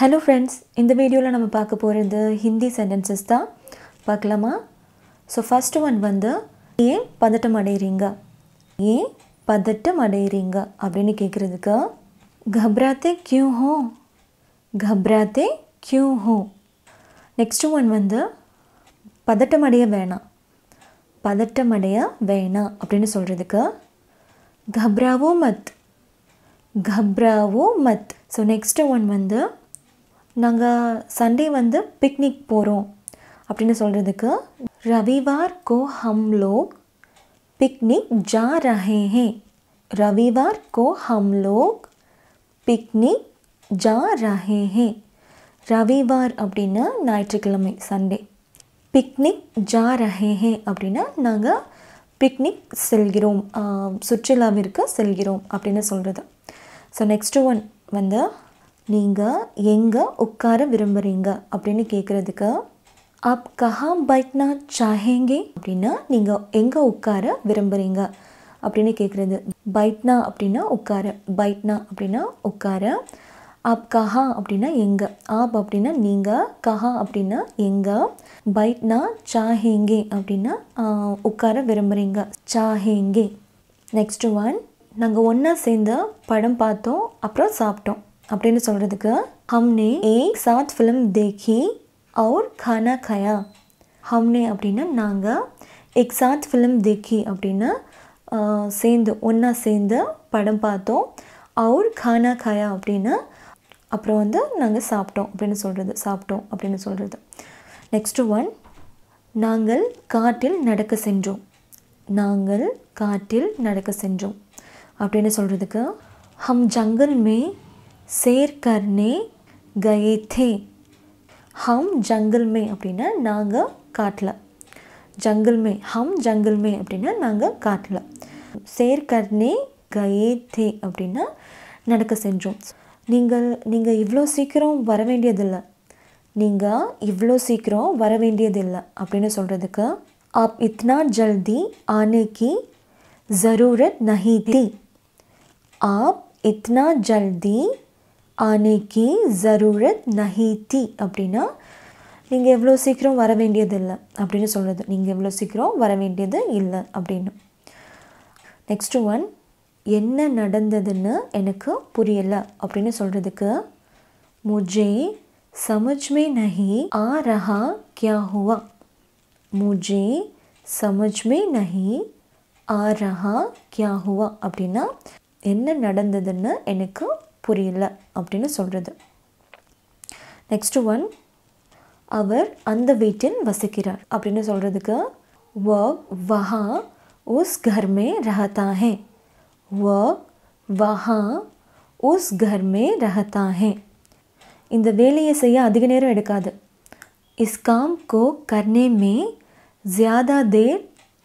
hello friends இந்த வீடியோவில் நம்ம பார்க்க போகிறது ஹிந்தி சென்டென்சஸ் தான் பார்க்கலாமா ஸோ ஃபஸ்ட்டு ஒன் வந்து ஏன் பதட்டம் அடையிறீங்க ஏன் பதட்டம் அடையிறீங்க அப்படின்னு கேட்குறதுக்கு கப்ராத்தே கியூ ஹோ கப்ராத்தே கியூ ஹோ நெக்ஸ்ட் ஒன் வந்து பதட்டம் அடைய வேணாம் பதட்டம் அடைய வேணாம் அப்படின்னு சொல்கிறதுக்கு கப்ராவோ மத் கப்ராவோ மத் ஸோ நெக்ஸ்ட் ஒன் வந்து நாங்கள் சண்டே வந்து பிக்னிக் போகிறோம் அப்படின்னு சொல்கிறதுக்கு ரவிவார் கோ ஹம் லோக் பிக்னிக் ஜா ரஹே ஹே ரவிவார் கோ ஹம் லோக் பிக்னிக் ஜா ரஹே ஹே ரவிவார் அப்படின்னா ஞாயிற்றுக்கிழமை சண்டே பிக்னிக் ஜா ரஹே ஹே அப்படின்னா நாங்கள் பிக்னிக் செல்கிறோம் சுற்றுலாவிற்கு செல்கிறோம் அப்படின்னு சொல்கிறது ஸோ நெக்ஸ்ட்டு ஒன் வந்து நீங்கள் எங்கே உட்கார விரும்புகிறீங்க அப்படின்னு கேட்குறதுக்கு அப் கஹா பைட்னா சாஹேங்கே அப்படின்னா நீங்கள் எங்கே உட்கார விரும்புகிறீங்க அப்படின்னு கேட்குறது பைட்னா அப்படின்னா உட்கார பைட்னா அப்படின்னா உட்கார அப் கஹா அப்படின்னா எங்கே ஆப் அப்படின்னா நீங்கள் கஹா அப்படின்னா எங்கே பைட்னா சாஹேங்கே அப்படின்னா உட்கார விரும்புகிறீங்க சாஹேங்கே நெக்ஸ்ட் ஒன் நாங்கள் ஒன்றா சேர்ந்து படம் பார்த்தோம் அப்புறம் சாப்பிட்டோம் அப்படின்னு சொல்கிறதுக்கு ஹம்னே ஏ சாத் ஃபிலிம் தேக்கி அவுர் கானா கயா ஹம்னே அப்படின்னா நாங்கள் எக் சாத் ஃபிலிம் தேக்கி அப்படின்னா சேர்ந்து ஒன்றா சேர்ந்து படம் பார்த்தோம் அவர் கானா கயா அப்படின்னா அப்புறம் வந்து நாங்கள் சாப்பிட்டோம் அப்படின்னு சொல்கிறது சாப்பிட்டோம் அப்படின்னு சொல்கிறது நெக்ஸ்ட்டு ஒன் நாங்கள் காட்டில் நடக்க சென்றோம் நாங்கள் காட்டில் நடக்க சென்றோம் அப்படின்னு சொல்கிறதுக்கு ஹம் ஜங்கல் மே சேர் கர்னே கயே தே ஹம் ஜங்கிள் மே அப்படின்னா நாங்கள் காட்டில் ஜங்கிள் மே ஹம் ஜங்கிள் மே அப்படின்னா நாங்கள் காட்டில் சேர் கர்னே கயே தே அப்படின்னா நடக்க செஞ்சோம் நீங்கள் நீங்கள் இவ்வளோ சீக்கிரம் வர வேண்டியதில்லை நீங்கள் இவ்வளோ சீக்கிரம் வர வேண்டியதில்லை அப்படின்னு சொல்கிறதுக்கு ஆப் இத்னா ஜல்தி ஆனேக்கு ஜரூரத் नहीं थी आप इतना आने की ज़रूरत नहीं அப்படின்னா நீங்கள் எவ்வளோ சீக்கிரம் வர வேண்டியது இல்லை அப்படின்னு சொல்கிறது நீங்கள் எவ்வளோ சீக்கிரம் வர வேண்டியது இல்லை அப்படின்னு நெக்ஸ்ட்டு ஒன் என்ன நடந்ததுன்னு எனக்கு புரியலை அப்படின்னு சொல்கிறதுக்கு முஜே சமஜ்மே நஹி ஆ ரஹா கியா ஹுவா முஜே சமஜ்மே நஹி ஆ ரஹா கியா ஹுவா அப்படின்னா என்ன நடந்ததுன்னு எனக்கு புரியல அப்படின்னு சொல்கிறது நெக்ஸ்ட் ஒன் அவர் அந்த வீட்டில் வசிக்கிறார் அப்படின்னு சொல்கிறதுக்கு வ வஹா உஸ் கர் மே ரஹத்தா ஹே வ வஹா உஸ் கர் மே ரஹத்தா ஹே இந்த வேலையை செய்ய அதிக நேரம் எடுக்காது இஸ் காம் கோ கர்னே மே ஜியாதா தேர்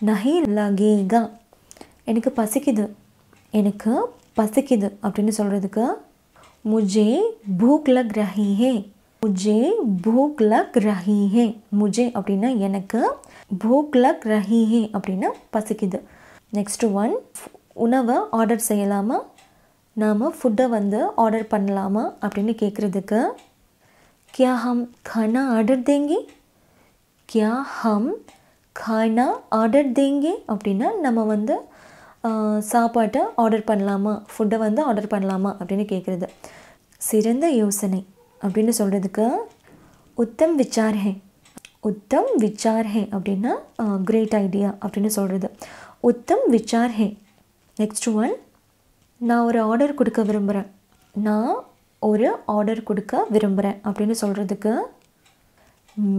நஹி லகேகா எனக்கு பசிக்குது எனக்கு பசிக்குது அப்படின்னு சொல்கிறதுக்கு मुझे भूख लग रही है முஜே பூக் லக் ரஹிஹே முஜே அப்படின்னா எனக்கு பூக் லக் ரஹிஹே அப்படின்னா பசிக்குது நெக்ஸ்ட் ஒன் உணவை ஆர்டர் செய்யலாமா நாம் ஃபுட்டை வந்து ஆர்டர் பண்ணலாமா அப்படின்னு கேட்குறதுக்கு கியா ஹம் கானா ஆர்டர் தேங்கி கியா ஹம் கானா ஆர்டர் தேங்கி அப்படின்னா நம்ம வந்து சாப்பாட்டை ஆர்டர் பண்ணலாமா ஃபுட்டை வந்து ஆர்டர் பண்ணலாமா அப்படின்னு கேட்குறது சிறந்த யோசனை அப்படின்னு சொல்கிறதுக்கு உத்தம் விச்சார் ஹே உத்தம் விச்சார் ஹே அப்படின்னா கிரேட் ஐடியா அப்படின்னு சொல்கிறது உத்தம் விச்சார் ஹே நெக்ஸ்ட் ஒன் நான் ஒரு ஆர்டர் கொடுக்க விரும்புகிறேன் நான் ஒரு ஆர்டர் கொடுக்க விரும்புகிறேன் அப்படின்னு சொல்கிறதுக்கு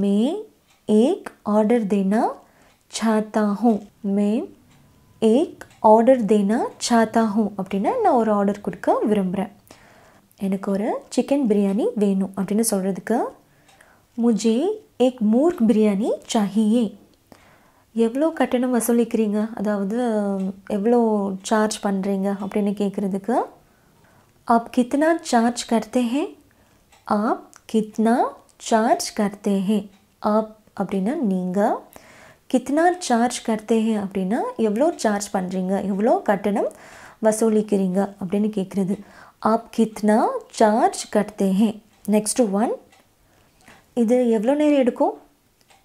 மே ஏக் ஆர்டர் தேனா சாத்தா ஹூம் மே ஏக் ஆர்டர் தேனா சாத்தா அப்படின்னா நான் ஒரு ஆர்டர் கொடுக்க விரும்புகிறேன் எனக்கு ஒரு சிக்கன் பிரியாணி வேணும் அப்படின்னு சொல்கிறதுக்கு முஜே எக் மூர்க் பிரியாணி சாஹியே எவ்வளோ கட்டணம் வசூலிக்கிறீங்க அதாவது எவ்வளோ சார்ஜ் பண்ணுறீங்க அப்படின்னு கேட்குறதுக்கு ஆப் கித்னா சார்ஜ் கர்த்தேஹே ஆப் கித்னா சார்ஜ் கர்த்தேஹே ஆப் அப்படின்னா நீங்கள் கித்னா சார்ஜ் கர்த்தேஹே அப்படின்னா எவ்வளோ சார்ஜ் பண்ணுறீங்க எவ்வளோ கட்டணம் வசூலிக்கிறீங்க அப்படின்னு கேட்குறது ஆப் கித்னா சார்ஜ் கட்டே ஹே நெக்ஸ்ட் ஒன் இது எவ்வளோ நேரம் எடுக்கும்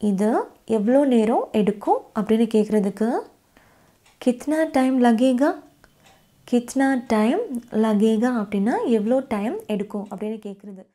இது எவ்வளோ நேரம் எடுக்கும் அப்படின்னு கேட்குறதுக்கு கித்னா டைம் லகேகா கித்னா டைம் லகேகா அப்படின்னா எவ்வளோ டைம் எடுக்கும் அப்படின்னு கேட்குறது